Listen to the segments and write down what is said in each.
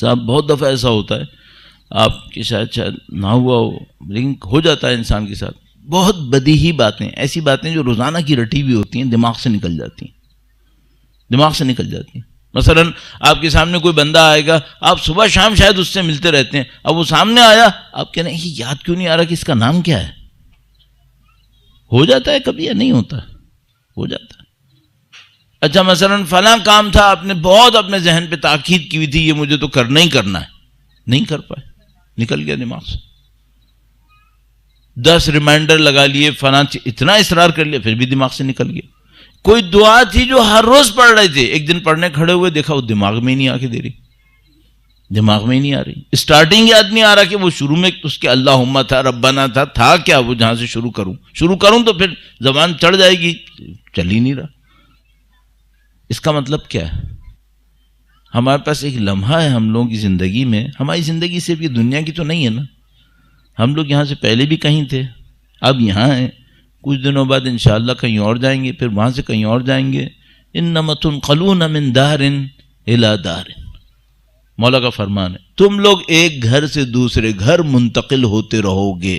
साहब बहुत दफ़ा ऐसा होता है आपके शायद शायद ना हुआ हो लिंक हो जाता है इंसान के साथ बहुत बदी ही बातें ऐसी बातें जो रोज़ाना की रटी हुई होती हैं दिमाग से निकल जाती हैं दिमाग से निकल जाती हैं मसलन आपके सामने कोई बंदा आएगा आप सुबह शाम शायद उससे मिलते रहते हैं अब वो सामने आया आप कह रहे हैं ये याद क्यों नहीं आ रहा कि इसका नाम क्या है हो जाता है कभी या नहीं होता हो जाता अच्छा मसलन फला काम था आपने बहुत अपने जहन पे ताकीद की हुई थी ये मुझे तो करना ही करना है नहीं कर पाए निकल गया दिमाग से दस रिमाइंडर लगा लिए फला इतना इसरार कर लिया फिर भी दिमाग से निकल गया कोई दुआ थी जो हर रोज पढ़ रहे थे एक दिन पढ़ने खड़े हुए देखा वो दिमाग में ही नहीं आके दे रही दिमाग में ही नहीं आ रही स्टार्टिंग याद नहीं आ रहा कि वो शुरू में उसके अल्लाह था रब्बाना था था क्या वो जहां से शुरू करूं शुरू करूं तो फिर जबान चढ़ जाएगी चल ही नहीं रहा इसका मतलब क्या है हमारे पास एक लम्हा है हम लोगों की ज़िंदगी में हमारी ज़िंदगी सिर्फ ये दुनिया की तो नहीं है ना हम लोग यहाँ से पहले भी कहीं थे अब यहाँ हैं कुछ दिनों बाद इन कहीं और जाएंगे फिर वहाँ से कहीं और जाएंगे इन नमतुन ख़लू नमिन दार इला दारिन मौला का फरमान है तुम लोग एक घर से दूसरे घर मुंतकिल होते रहोगे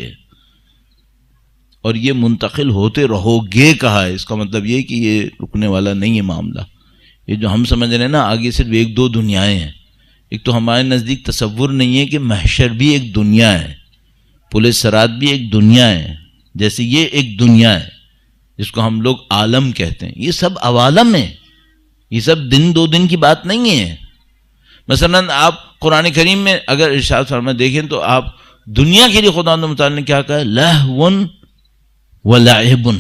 और ये मुंतकिल होते रहोगे कहा है इसका मतलब ये कि ये रुकने वाला नहीं है मामला ये जो हम समझ रहे हैं ना आगे सिर्फ एक दो दुनियाएं हैं एक तो हमारे नज़दीक तस्वुर नहीं है कि महशर भी एक दुनिया है पुलिस सरात भी एक दुनिया है जैसे ये एक दुनिया है जिसको हम लोग आलम कहते हैं ये सब अवालम है ये सब दिन दो दिन की बात नहीं है मसलन आप कुरान करीम में अगर इर्शाद फरमा देखें तो आप दुनिया के लिए खुदा ने क्या कहा लहवन व लाहबन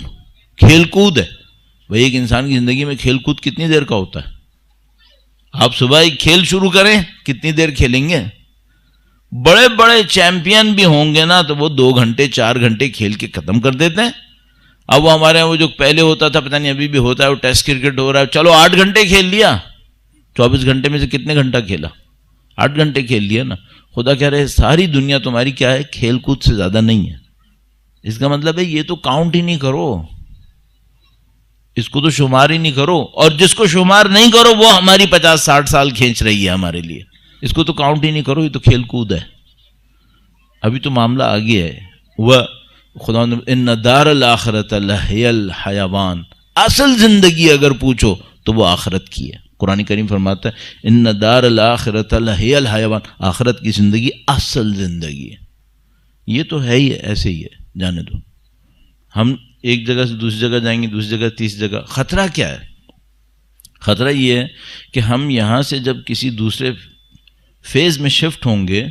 खेलकूद है भाई एक इंसान की जिंदगी में खेल कूद कितनी देर का होता है आप सुबह ही खेल शुरू करें कितनी देर खेलेंगे बड़े बड़े चैंपियन भी होंगे ना तो वो दो घंटे चार घंटे खेल के खत्म कर देते हैं अब वो हमारे यहाँ वो जो पहले होता था पता नहीं अभी भी होता है वो टेस्ट क्रिकेट हो रहा है चलो आठ घंटे खेल लिया चौबीस घंटे में से कितने घंटा खेला आठ घंटे खेल लिया ना खुदा कह रहे सारी दुनिया तुम्हारी क्या है खेल कूद से ज़्यादा नहीं है इसका मतलब है ये तो काउंट ही नहीं करो इसको तो शुमार ही नहीं करो और जिसको शुमार नहीं करो वो हमारी पचास साठ साल खींच रही है हमारे लिए इसको तो काउंट ही नहीं करो ये तो खेल कूद है अभी तो मामला आगे है वह खुदा इन दार आखरत हयावान असल जिंदगी अगर पूछो तो वो आखरत की है कुरान करीम फरमाता है इन दार आखरत हयावान आखरत की ज़िंदगी असल ज़िंदगी है ये तो है ही है ऐसे ही है जाने दो हम एक जगह से दूसरी जगह जाएंगे दूसरी जगह तीसरी जगह खतरा क्या है खतरा ये है कि हम यहाँ से जब किसी दूसरे फेज़ में शिफ्ट होंगे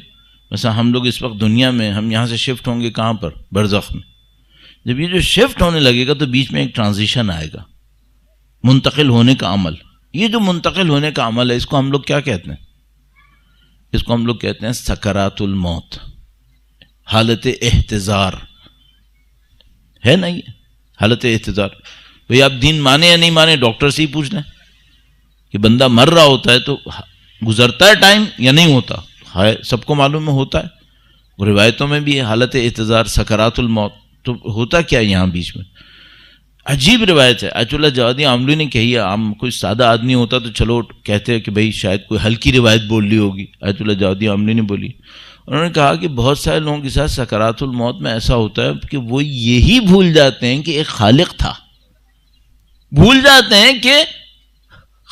वैसा हम लोग इस वक्त दुनिया में हम यहाँ से शिफ्ट होंगे कहाँ पर बरज़ख में जब ये जो शिफ्ट होने लगेगा तो बीच में एक ट्रांजिशन आएगा मुंतकिल होने का अमल ये जो मुंतकिल होने का अमल है इसको हम लोग क्या कहते हैं इसको हम लोग कहते हैं सकरातुल मौत हालत एहतज़ार है ना ये हालत इतजार भाई आप दीन माने या नहीं माने डॉक्टर से ही पूछ लें कि बंदा मर रहा होता है तो गुजरता है टाइम या नहीं होता है सबको मालूम होता है और रिवायतों में भी हालत एहतजार सकरातुल मौत तो होता क्या है यहाँ बीच में अजीब रिवायत है अचुल्ला जवादी आमली ने कही है आम कोई सादा आदमी होता तो चलो कहते हैं कि भाई शायद कोई हल्की रिवायत बोल ली होगी अचुल्ला जवादी आमली ने बोली उन्होंने कहा कि बहुत सारे लोगों के साथ सकरातुल मौत में ऐसा होता है कि वो यही भूल जाते हैं कि एक खालिक था भूल जाते हैं कि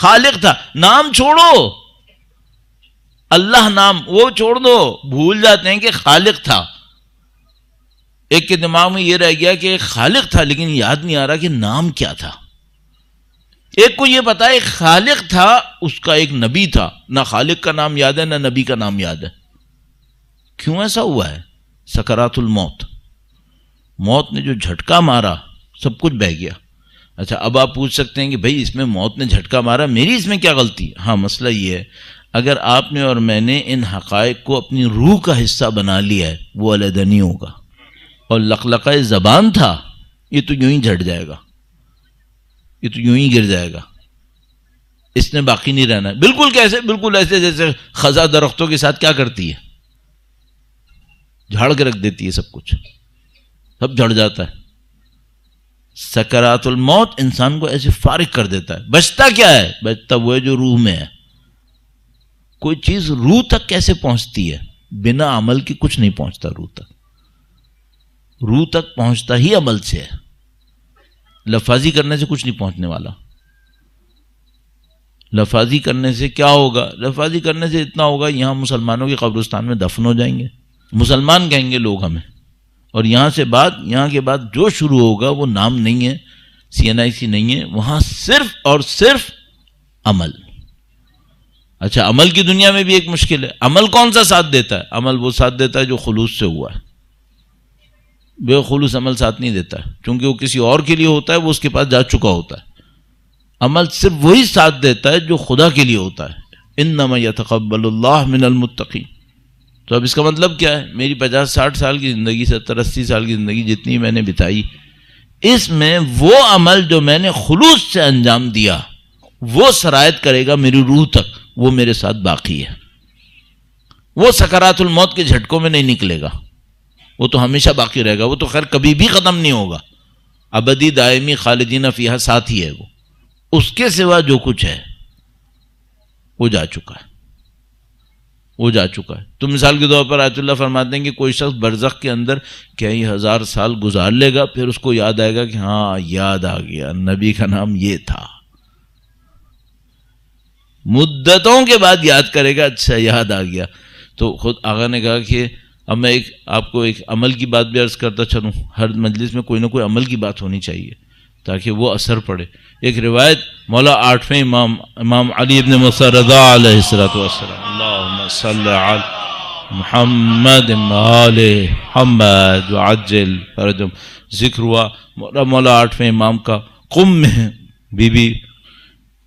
खालिक था नाम छोड़ो अल्लाह नाम वो छोड़ दो भूल जाते हैं कि खालिक था एक के दिमाग में ये रह गया कि एक खालिक था लेकिन याद नहीं आ रहा कि नाम क्या था एक को यह पता है खालिक था उसका एक नबी था ना खालिक का नाम याद है ना नबी का नाम याद है क्यों ऐसा हुआ है सकारातुल मौत मौत ने जो झटका मारा सब कुछ बह गया अच्छा अब आप पूछ सकते हैं कि भाई इसमें मौत ने झटका मारा मेरी इसमें क्या गलती हाँ मसला ये है अगर आपने और मैंने इन हक़ को अपनी रूह का हिस्सा बना लिया है वो अलहदनी होगा और लकलका ज़बान था ये तो यूं ही झट जाएगा ये तो यूं ही गिर जाएगा इसने बाकी नहीं रहना बिल्कुल कैसे बिल्कुल ऐसे जैसे खजा दरख्तों के साथ क्या करती है झाड़ के रख देती है सब कुछ सब झड़ जाता है सकरातुल मौत इंसान को ऐसे फारिग कर देता है बचता क्या है बचता वो है जो रूह में है कोई चीज रूह तक कैसे पहुंचती है बिना अमल के कुछ नहीं पहुंचता रूह तक रूह तक पहुंचता ही अमल से है लफाजी करने से कुछ नहीं पहुंचने वाला लफाजी करने से क्या होगा लफाजी करने से इतना होगा यहां मुसलमानों के कब्रिस्तान में दफन हो जाएंगे मुसलमान कहेंगे लोग हमें और यहाँ से बात यहाँ के बाद जो शुरू होगा वो नाम नहीं है सी एन आई सी नहीं है वहाँ सिर्फ और सिर्फ अमल अच्छा अमल की दुनिया में भी एक मुश्किल है अमल कौन सा साथ देता है अमल वो साथ देता है जो खलूस से हुआ है बेखलूस अमल साथ नहीं देता क्योंकि वो किसी और के लिए होता है वो उसके पास जा चुका होता है अमल सिर्फ वही साथ देता है जो खुदा के लिए होता है इन नमय यकबल्ला मिनलमुतकी तो अब इसका मतलब क्या है मेरी पचास साठ साल की ज़िंदगी सत्तर अस्सी साल की ज़िंदगी जितनी मैंने बिताई इसमें वो अमल जो मैंने खलूस से अंजाम दिया वो शरायत करेगा मेरी रूह तक वो मेरे साथ बाकी है वो सकरातुल मौत के झटकों में नहीं निकलेगा वो तो हमेशा बाकी रहेगा वो तो खैर कभी भी ख़त्म नहीं होगा अबदी दायमी खालिदीन अफिया साथ ही है वो उसके सिवा जो कुछ है वो जा चुका है वो जा चुका है तो मिसाल के तौर पर आयतुल्ला फरमाते हैं कि कोई शख्स बरजक के अंदर कई हज़ार साल गुजार लेगा फिर उसको याद आएगा कि हाँ याद आ गया नबी का नाम ये था मुद्दतों के बाद याद करेगा अच्छा याद आ गया तो खुद आगा ने कहा कि अब मैं एक आपको एक अमल की बात भी अर्ज़ करता चलूँ हर मजलिस में कोई ना कोई अमल की बात होनी चाहिए ताकि वो असर पड़े एक रिवायत मौला आठवें इमाम इमाम अली इबन मुसा हमद आजल फरजम जिक्र हुआ मौला मौला आठवें इमाम का कुम में बीबी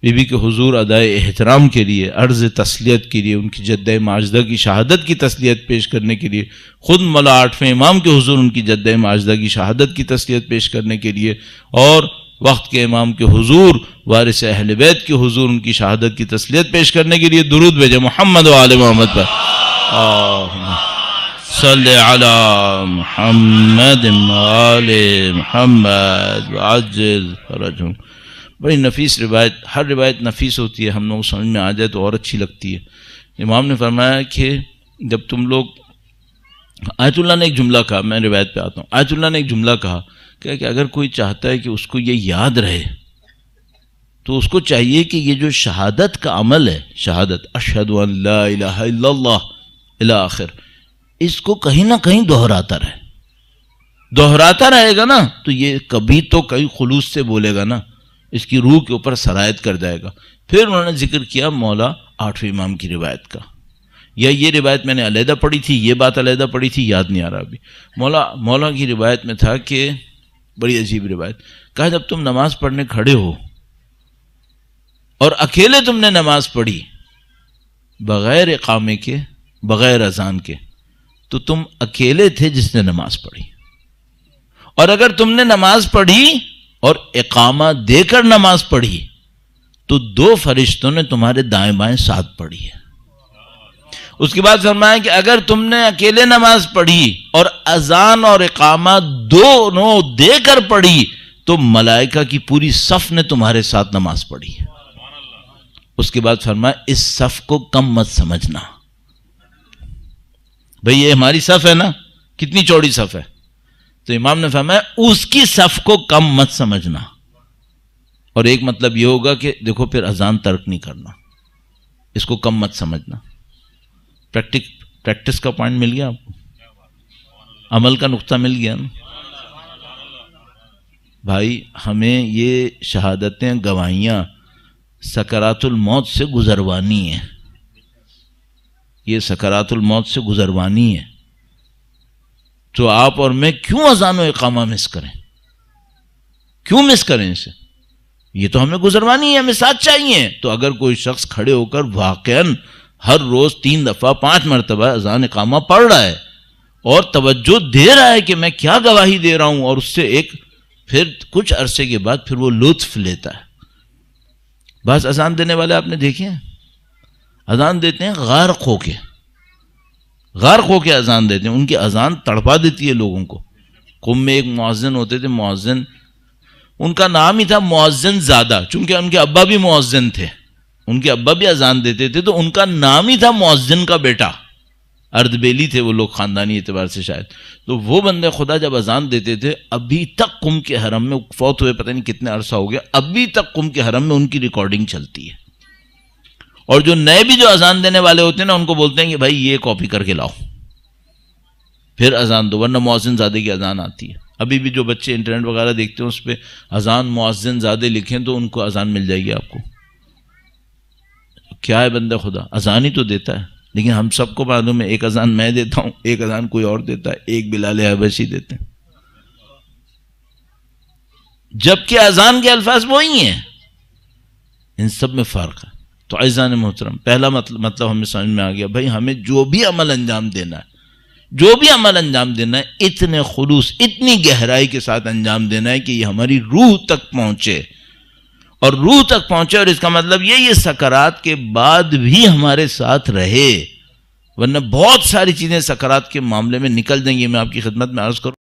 बीबी के हजूर अदाए एहतराम के लिए अर्ज़ तसलियत के लिए उनकी जद्द माजदा की शहादत की तसलियत पेश करने के लिए ख़ुद मला आठवें इमाम के हजूर उनकी जद्द माजदा की शहादत की तसलियत पेश करने के लिए और वक्त के इमाम के हजूर वारिस अहल बैत के हुजूर उनकी शहादत की तसलियत पेश करने के लिए दुरुद भेजे मोहम्मद वाल मोहम्मद पर सल मोहम्मद मोहम्मद बड़ी नफीस रिवायत हर रिवायत नफीस होती है हम लोग समझ में आ जाए तो और अच्छी लगती है इमाम ने फरमाया कि जब तुम लोग आयतुल्ला ने एक जुमला कहा मैं रिवायत पे आता हूँ आयतुल्ला ने एक जुमला कहा क्या कि अगर कोई चाहता है कि उसको ये याद रहे तो उसको चाहिए कि ये जो शहादत का अमल है शहादत अशद आखिर इसको कहीं ना कहीं दोहराता रहे दोहराता रहेगा ना तो ये कभी तो कहीं खुलूस से बोलेगा ना इसकी रूह के ऊपर सरायत कर जाएगा फिर उन्होंने जिक्र किया मौला आठवें इमाम की रिवायत का या ये रिवायत मैंने अलहदा पढ़ी थी ये बात अलहदा पढ़ी थी याद नहीं आ रहा अभी मौला मौला की रिवायत में था कि बड़ी अजीब रिवायत कहा जब तुम नमाज पढ़ने खड़े हो और अकेले तुमने नमाज पढ़ी बग़ैर इकामे के बग़ैर अजान के तो तुम अकेले थे जिसने नमाज पढ़ी और अगर तुमने नमाज पढ़ी और इकामा देकर नमाज पढ़ी तो दो फरिश्तों ने तुम्हारे दाएं बाएं साथ पढ़ी है उसके बाद फरमाया कि अगर तुमने अकेले नमाज पढ़ी और अजान और इकामा दोनों देकर पढ़ी तो मलाइका की पूरी सफ ने तुम्हारे साथ नमाज पढ़ी है उसके बाद फरमाया इस सफ को कम मत समझना भाई ये हमारी सफ है ना कितनी चौड़ी सफ है तो इमाम ने फहमा उसकी सफ को कम मत समझना और एक मतलब ये होगा कि देखो फिर अजान तर्क नहीं करना इसको कम मत समझना प्रैक्टिक प्रैक्टिस का पॉइंट मिल गया आपको अमल का नुकता मिल गया ना भाई हमें ये शहादतें गवाहियाँ सकरातुल मौत से गुजरवानी है ये सकरातुल मौत से गुजरवानी है तो आप और मैं क्यों अजान इकामा मिस करें क्यों मिस करें इसे ये तो हमें गुजरवानी है हमें साथ चाहिए तो अगर कोई शख्स खड़े होकर वाकन हर रोज तीन दफा पांच मरतबा अजान इकामा पढ़ रहा है और तवज्जो दे रहा है कि मैं क्या गवाही दे रहा हूं और उससे एक फिर कुछ अरसे के बाद फिर वो लुत्फ लेता है बस अजान देने वाले आपने देखे हैं अजान देते हैं खो होके गर्क के अजान देते हैं उनकी अजान तड़पा देती है लोगों को कुम में एक मुआजन होते थे मुआजन उनका नाम ही था मुआजन ज़्यादा चूंकि उनके अब्बा भी मुआजन थे उनके अब्बा भी अजान देते थे तो उनका नाम ही था मुआजन का बेटा अर्धबेली थे वो लोग ख़ानदानी एतबार से शायद तो वो बंदे खुदा जब अजान देते थे अभी तक कुम के हरम में फौत हुए पता नहीं कितने अरसा हो गया अभी तक कुम के हरम में उनकी रिकॉर्डिंग चलती है और जो नए भी जो अजान देने वाले होते हैं ना उनको बोलते हैं कि भाई ये कॉपी करके लाओ फिर अजान दो वरना मोहसिन ज़्यादा की अजान आती है अभी भी जो बच्चे इंटरनेट वगैरह देखते हैं उस पर अजान मोहसिन ज़्यादा लिखें तो उनको अजान मिल जाएगी आपको क्या है बंदा खुदा अजान ही तो देता है लेकिन हम सबको मालूम है एक अजान मैं देता हूं एक अजान कोई और देता है एक बिलाल हबशी देते हैं जबकि अजान के अल्फाज वही हैं इन सब में फ़र्क है तो ऐजान मोहतरम पहला मतलब मतलब हमें समझ में आ गया भाई हमें जो भी अमल अंजाम देना है जो भी अमल अंजाम देना है इतने खलूस इतनी गहराई के साथ अंजाम देना है कि ये हमारी रूह तक पहुंचे और रूह तक पहुंचे और इसका मतलब ये ये सकरात के बाद भी हमारे साथ रहे वरना बहुत सारी चीज़ें सकरात के मामले में निकल देंगी मैं आपकी खिदमत में अर्ज करूँ